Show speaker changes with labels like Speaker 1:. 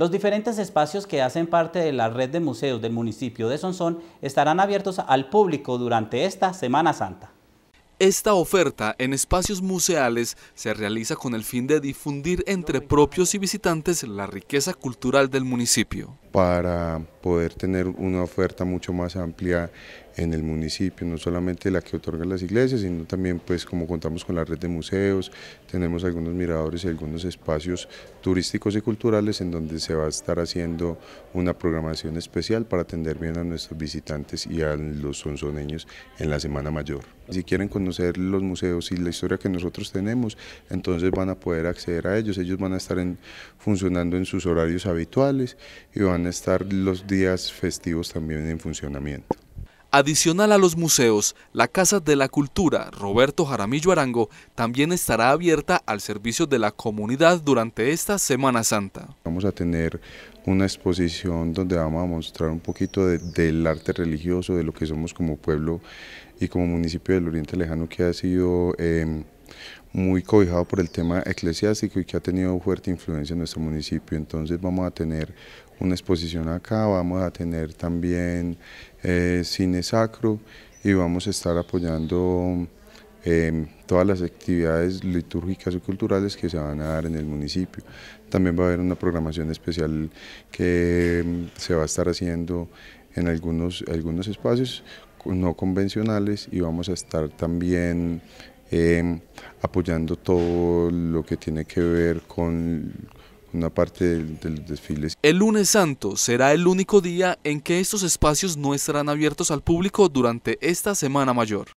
Speaker 1: Los diferentes espacios que hacen parte de la red de museos del municipio de Sonsón estarán abiertos al público durante esta Semana Santa. Esta oferta en espacios museales se realiza con el fin de difundir entre propios y visitantes la riqueza cultural del municipio
Speaker 2: para poder tener una oferta mucho más amplia en el municipio, no solamente la que otorgan las iglesias, sino también pues como contamos con la red de museos, tenemos algunos miradores y algunos espacios turísticos y culturales en donde se va a estar haciendo una programación especial para atender bien a nuestros visitantes y a los sonzoneños en la Semana Mayor. Si quieren conocer los museos y la historia que nosotros tenemos, entonces van a poder acceder a ellos, ellos van a estar funcionando en sus horarios habituales y van estar los días festivos también en funcionamiento.
Speaker 1: Adicional a los museos, la Casa de la Cultura Roberto Jaramillo Arango también estará abierta al servicio de la comunidad durante esta Semana Santa.
Speaker 2: Vamos a tener una exposición donde vamos a mostrar un poquito del arte religioso, de lo que somos como pueblo y como municipio del Oriente Lejano que ha sido... Em, muy cobijado por el tema eclesiástico y que ha tenido fuerte influencia en nuestro municipio. Entonces vamos a tener una exposición acá, vamos a tener también eh, cine sacro y vamos a estar apoyando em, todas las actividades litúrgicas y culturales que se van a dar en el municipio. También va a haber una programación especial que em, se va a estar haciendo en algunos, algunos espacios no convencionales y vamos a estar también apoyando todo lo que tiene que ver con una parte de los desfiles.
Speaker 1: El lunes santo será el único día en que estos espacios no estarán abiertos al público durante esta Semana Mayor.